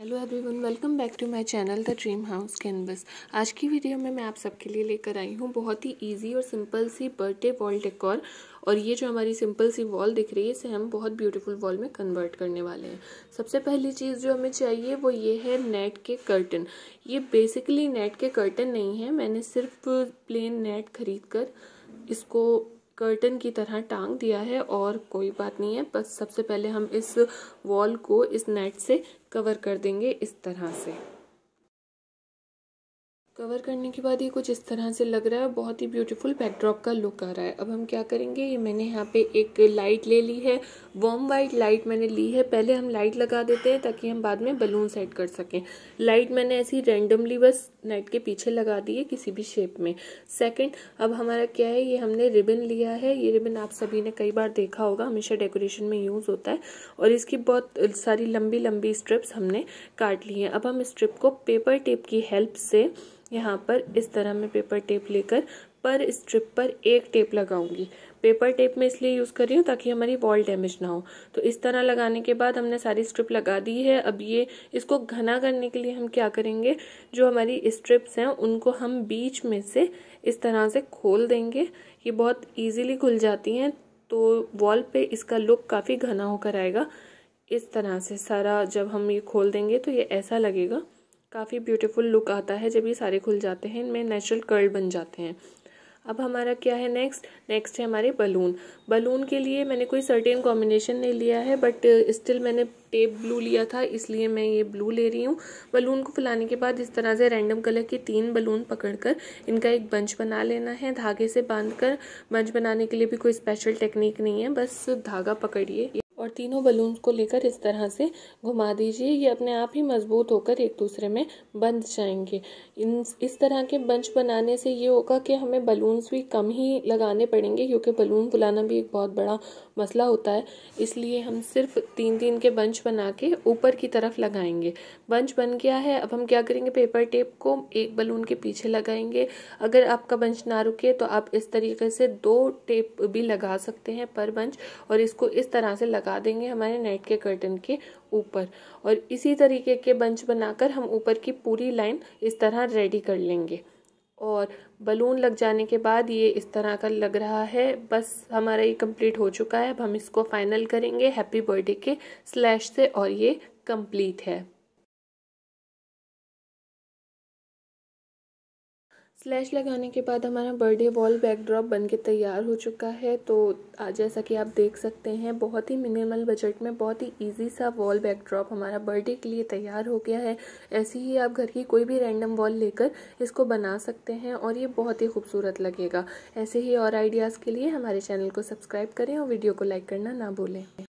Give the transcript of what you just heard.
hello everyone welcome back to my channel the dream house canvas आज की video में मैं आप सबके लिए लेकर आई हूँ बहुत ही इजी और सिंपल सी बर्थडे वॉल डेकोर और ये जो हमारी सिंपल सी वॉल दिख रही है इसे हम बहुत ब्यूटीफुल वॉल में कन्वर्ट करने वाले हैं सबसे पहली चीज़ जो हमें चाहिए वो ये है नेट के कर्टन ये बेसिकली नेट के कर्टन नहीं है मैंने सिर्फ प्लेन नेट खरीद कर इसको कर्टन की तरह टांग दिया है और कोई बात नहीं है बस सबसे पहले हम इस वॉल को इस नेट से कवर कर देंगे इस तरह से कवर करने के बाद ये कुछ इस तरह से लग रहा है बहुत ही ब्यूटीफुल बैकड्रॉप का लुक आ रहा है अब हम क्या करेंगे ये मैंने यहाँ पे एक लाइट ले ली है वॉम वाइट लाइट मैंने ली है पहले हम लाइट लगा देते हैं ताकि हम बाद में बलून सेट कर सकें लाइट मैंने ऐसी रेंडमली बस नेट के पीछे लगा दी है किसी भी शेप में सेकेंड अब हमारा क्या है ये हमने रिबन लिया है ये रिबन आप सभी ने कई बार देखा होगा हमेशा डेकोरेशन में यूज़ होता है और इसकी बहुत सारी लंबी लंबी स्ट्रिप्स हमने काट ली हैं अब हम स्ट्रिप को पेपर टेप की हेल्प से यहाँ पर इस तरह मैं पेपर टेप लेकर पर स्ट्रिप पर एक टेप लगाऊंगी पेपर टेप में इसलिए यूज़ कर रही हूँ ताकि हमारी वॉल डैमेज ना हो तो इस तरह लगाने के बाद हमने सारी स्ट्रिप लगा दी है अब ये इसको घना करने के लिए हम क्या करेंगे जो हमारी स्ट्रिप्स हैं उनको हम बीच में से इस तरह से खोल देंगे ये बहुत ईजिली खुल जाती हैं तो वॉल पर इसका लुक काफ़ी घना होकर आएगा इस तरह से सारा जब हम ये खोल देंगे तो ये ऐसा लगेगा काफ़ी ब्यूटीफुल लुक आता है जब ये सारे खुल जाते हैं इनमें नेचुरल कर्ल बन जाते हैं अब हमारा क्या है नेक्स्ट नेक्स्ट है हमारे बलून बलून के लिए मैंने कोई सर्टेन कॉम्बिनेशन नहीं लिया है बट स्टिल uh, मैंने टेप ब्लू लिया था इसलिए मैं ये ब्लू ले रही हूँ बलून को फुलाने के बाद इस तरह से रैंडम कलर के तीन बलून पकड़कर इनका एक बंच बना लेना है धागे से बांधकर बंच बनाने के लिए भी कोई स्पेशल टेक्निक नहीं है बस धागा पकड़िए और तीनों बलून को लेकर इस तरह से घुमा दीजिए ये अपने आप ही मजबूत होकर एक दूसरे में बंध जाएंगे इन इस तरह के बंच बनाने से ये होगा कि हमें बलून्स भी कम ही लगाने पड़ेंगे क्योंकि बलून बुलाना भी एक बहुत बड़ा मसला होता है इसलिए हम सिर्फ तीन तीन के बंच बना के ऊपर की तरफ लगाएंगे बंच बन गया है अब हम क्या करेंगे पेपर टेप को एक बलून के पीछे लगाएंगे अगर आपका बंच ना रुके तो आप इस तरीके से दो टेप भी लगा सकते हैं पर बंच और इसको इस तरह से लगा लगा देंगे हमारे नेट के कर्टन के ऊपर और इसी तरीके के बंच बनाकर हम ऊपर की पूरी लाइन इस तरह रेडी कर लेंगे और बलून लग जाने के बाद ये इस तरह का लग रहा है बस हमारा ये कंप्लीट हो चुका है अब हम इसको फाइनल करेंगे हैप्पी बर्थडे के स्लैश से और ये कंप्लीट है स्लैश लगाने के बाद हमारा बर्थडे वॉल बैकड्रॉप बन के तैयार हो चुका है तो जैसा कि आप देख सकते हैं बहुत ही मिनिमल बजट में बहुत ही इजी सा वॉल बैकड्रॉप हमारा बर्थडे के लिए तैयार हो गया है ऐसे ही आप घर की कोई भी रैंडम वॉल लेकर इसको बना सकते हैं और ये बहुत ही खूबसूरत लगेगा ऐसे ही और आइडियाज़ के लिए हमारे चैनल को सब्सक्राइब करें और वीडियो को लाइक करना ना भूलें